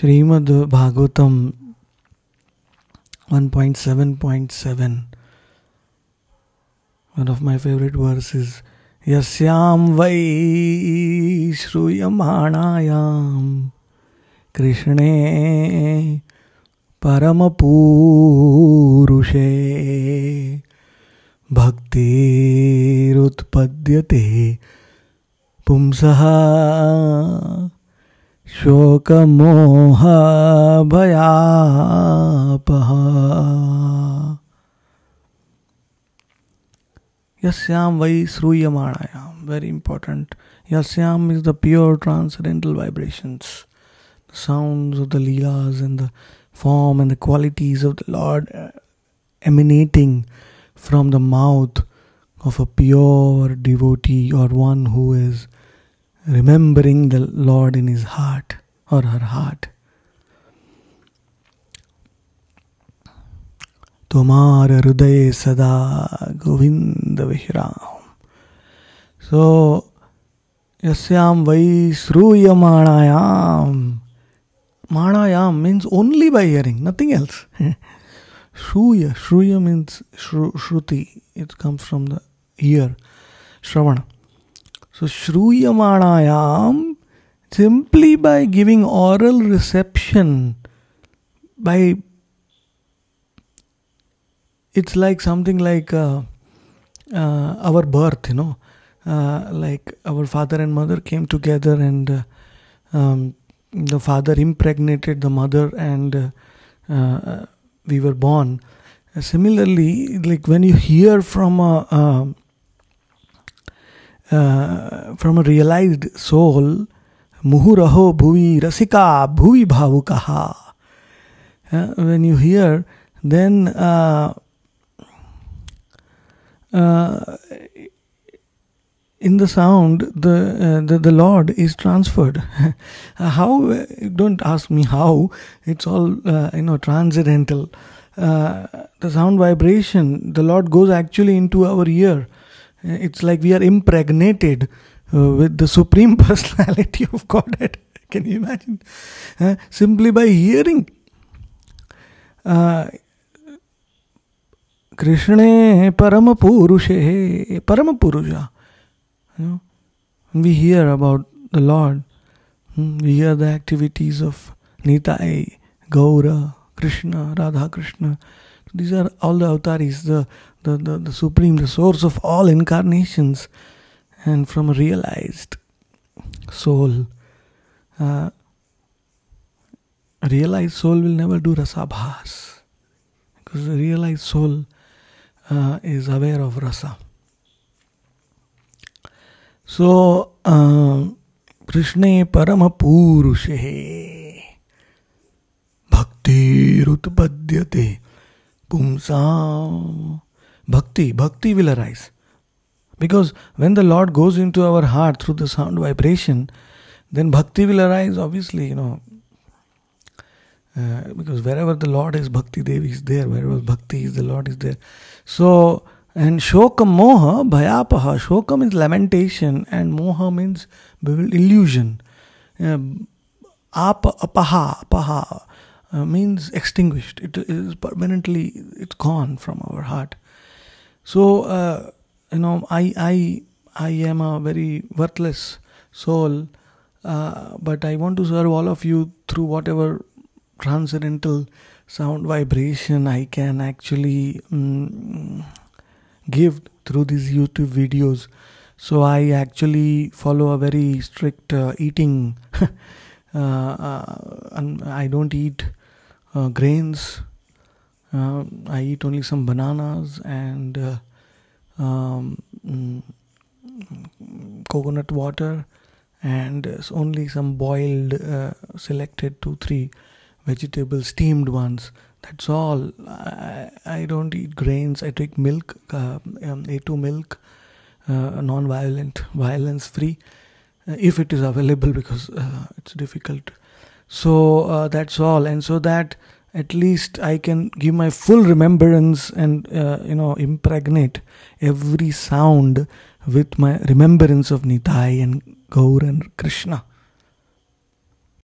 Shrimad Bhagavatam 1.7.7 one of my favourite verse is यस्यां वै श्रूयमाणायाम कृष्णे परम भक्ति भक्तिरुत्पद्यते पुंसहा Shoka, Moha, शोकमोहभयापः Yasyam vai sruyamanayam. Very important. Yasyam is the pure transcendental vibrations. The sounds of the lila's and the form and the qualities of the Lord uh, emanating from the mouth of a pure devotee or one who is remembering the Lord in his heart or her heart. Tomar Rudaye Sada Govindavihiram. So, Yasyam Vai Sruyamanayam. Manayam means only by hearing, nothing else. Shruya, Shruya means shru, Shruti. It comes from the ear, Shravana. So, Shruyamanayam simply by giving oral reception, by it's like something like uh, uh, our birth, you know, uh, like our father and mother came together and uh, um, the father impregnated the mother and uh, uh, we were born. Similarly, like when you hear from a, uh, from a realized soul, Muhuraho Bhuvi Rasika Bhuvi Bhavukaha. Uh, when you hear, then uh, uh, in the sound, the, uh, the, the Lord is transferred. Uh, how? Don't ask me how. It's all you know, transcendental. the sound vibration, the Lord goes actually into our ear uh, it's like we are impregnated uh, with the Supreme Personality of Godhead. Can you imagine? Uh, simply by hearing. Uh, Krishna Paramapurushe, Paramapurusha. You know, we hear about the Lord, hmm, we hear the activities of Nitai, Gaura, Krishna, Radha Krishna. These are all the avataris, the, the, the, the supreme, the source of all incarnations, and from a realized soul. Uh, a realized soul will never do rasabhas because the realized soul uh, is aware of rasa. So, uh, Krishna Paramapurushe. Prutpadyate Pumsa Bhakti. Bhakti will arise. Because when the Lord goes into our heart through the sound vibration, then bhakti will arise, obviously, you know. Uh, because wherever the Lord is, Bhakti Devi is there. Wherever Bhakti is, the Lord is there. So, and shokam moha bhayapaha. Shokam means lamentation and moha means illusion. Uh, apaha uh, means extinguished. It is permanently it's gone from our heart. So uh, you know, I I I am a very worthless soul, uh, but I want to serve all of you through whatever transcendental sound vibration I can actually um, give through these YouTube videos. So I actually follow a very strict uh, eating. uh, uh, and I don't eat uh, grains. Uh, I eat only some bananas and uh, um, mm, coconut water and only some boiled, uh, selected two, three vegetable steamed ones. That's all. I, I don't eat grains. I drink milk, uh, um, A2 milk, uh, non violent, violence free, if it is available because it's difficult so uh, that's all, and so that at least I can give my full remembrance and uh, you know impregnate every sound with my remembrance of Nithai and Gaur and Krishna.